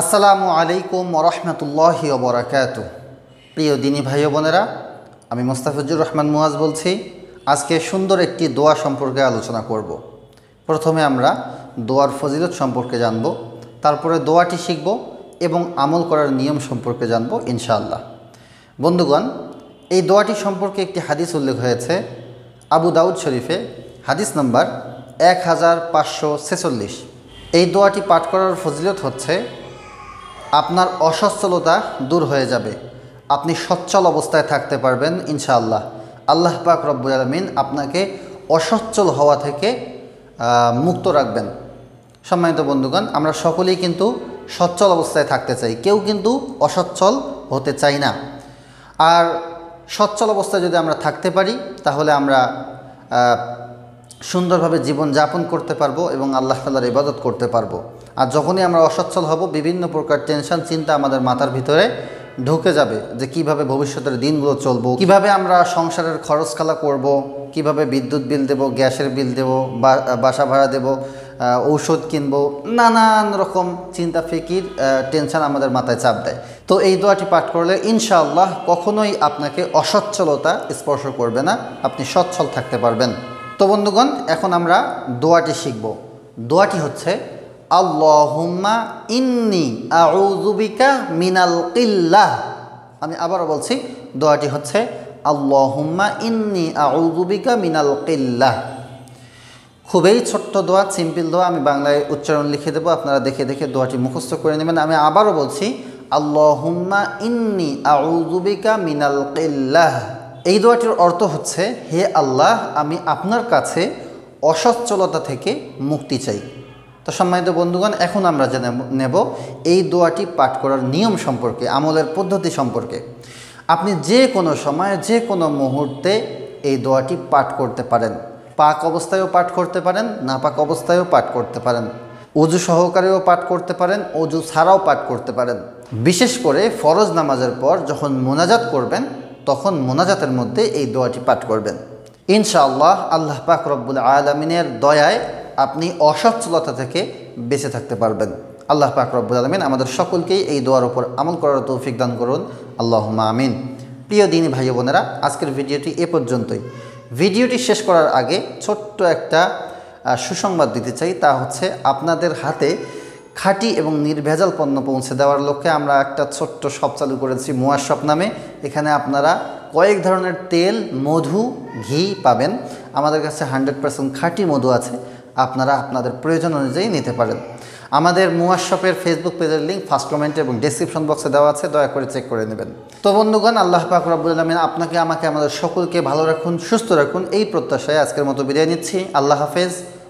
আসসালামু আলাইকুম রহমতুল্লাহি ওবরাকাত প্রিয় দিনী ভাই বোনেরা আমি মোস্তাফিজুর রহমান মুয়াজ বলছি আজকে সুন্দর একটি দোয়া সম্পর্কে আলোচনা করব প্রথমে আমরা দোয়ার ফজিলত সম্পর্কে জানব তারপরে দোয়াটি শিখব এবং আমল করার নিয়ম সম্পর্কে জানব ইনশাআল্লাহ বন্ধুগণ এই দোয়াটি সম্পর্কে একটি হাদিস উল্লেখ হয়েছে আবু দাউদ শরীফে হাদিস নাম্বার এক হাজার পাঁচশো ছেচল্লিশ এই দোয়াটি পাঠ করার ফজিলত হচ্ছে আপনার অসচ্ছলতা দূর হয়ে যাবে আপনি সচ্ছল অবস্থায় থাকতে পারবেন ইনশাআল্লাহ আল্লাহ পাক রব্বুল আলমিন আপনাকে অসচ্ছল হওয়া থেকে মুক্ত রাখবেন সম্মানিত বন্ধুগণ আমরা সকলেই কিন্তু সচ্ছল অবস্থায় থাকতে চাই কেউ কিন্তু অসচ্ছল হতে চাই না আর সচ্ছল অবস্থায় যদি আমরা থাকতে পারি তাহলে আমরা সুন্দরভাবে জীবন যাপন করতে পারবো এবং আল্লাহ তালার ইবাদত করতে পারবো আর যখনই আমরা অসচ্ছল হব বিভিন্ন প্রকার টেনশন চিন্তা আমাদের মাথার ভিতরে ঢুকে যাবে যে কিভাবে ভবিষ্যতের দিনগুলো চলবো কিভাবে আমরা সংসারের খরচ খালা করব কিভাবে বিদ্যুৎ বিল দেব গ্যাসের বিল দেব বাসা ভাড়া দেব ঔষধ কিনবো নানান রকম চিন্তা ফিকির টেনশন আমাদের মাথায় চাপ দেয় তো এই দোয়াটি পাঠ করলে ইনশাআল্লাহ কখনোই আপনাকে অসচ্ছলতা স্পর্শ করবে না আপনি সচ্ছল থাকতে পারবেন তো বন্ধুগণ এখন আমরা দোয়াটি শিখব দোয়াটি হচ্ছে আল্লাহুম্মা ইন্নি আউজুবিকা মিনাল কিল্লাহ আমি আবারও বলছি দোয়াটি হচ্ছে আল্লাহুম্মা ইন্নি আউজুবিকা মিনাল কিল্লাহ খুবই ছোট্ট দোয়া সিম্পল দোয়া আমি বাংলায় উচ্চারণ লিখে দেবো আপনারা দেখে দেখে দোয়াটি মুখস্থ করে নেবেন আমি আবারও বলছি আল্লাহুম্মা ইন্নি আউজুবিকা মিনাল কিল্লাহ এই দোয়াটির অর্থ হচ্ছে হে আল্লাহ আমি আপনার কাছে অসচ্ছলতা থেকে মুক্তি চাই তো সম্মানিত বন্ধুগণ এখন আমরা যে নেব এই দোয়াটি পাঠ করার নিয়ম সম্পর্কে আমলের পদ্ধতি সম্পর্কে আপনি যে কোনো সময় যে কোনো মুহূর্তে এই দোয়াটি পাঠ করতে পারেন পাক অবস্থায়ও পাঠ করতে পারেন নাপাক অবস্থায়ও পাঠ করতে পারেন অজু সহকারেও পাঠ করতে পারেন অজু ছাড়াও পাঠ করতে পারেন বিশেষ করে ফরজ নামাজের পর যখন মোনাজাত করবেন তখন মোনাজাতের মধ্যে এই দোয়াটি পাঠ করবেন ইনশাআল্লাহ আল্লাহ পাক রব্বুল আলমিনের দয়ায় আপনি অসচ্ছলতা থেকে বেঁচে থাকতে পারবেন আল্লাহ পাক রব্বুল আলমিন আমাদের সকলকেই এই দোয়ার উপর আমল করার তৌফিক দান করুন আল্লাহ আমিন প্রিয় দিনী ভাই বোনেরা আজকের ভিডিওটি এ পর্যন্তই ভিডিওটি শেষ করার আগে ছোট্ট একটা সুসংবাদ দিতে চাই তা হচ্ছে আপনাদের হাতে খাঁটি এবং নির্ভেজাল পণ্য পৌঁছে দেওয়ার লক্ষ্যে আমরা একটা ছোট্ট শপ চালু করেছি মোয়ার শপ নামে এখানে আপনারা কয়েক ধরনের তেল মধু ঘি পাবেন আমাদের কাছে হান্ড্রেড পার্সেন্ট খাঁটি মধু আছে আপনারা আপনাদের প্রয়োজন অনুযায়ী নিতে পারেন আমাদের মুয়ার শপের ফেসবুক পেজের লিঙ্ক ফার্স্ট কমেন্ট এবং ডিসক্রিপশন বক্সে দেওয়া আছে দয়া করে চেক করে নেবেন তো বন্ধুগণ আল্লাহ পাক রব্বুল আপনাকে আমাকে আমাদের সকলকে ভালো রাখুন সুস্থ রাখুন এই প্রত্যাশায় আজকের মতো বিদায় নিচ্ছি আল্লাহ হাফেজ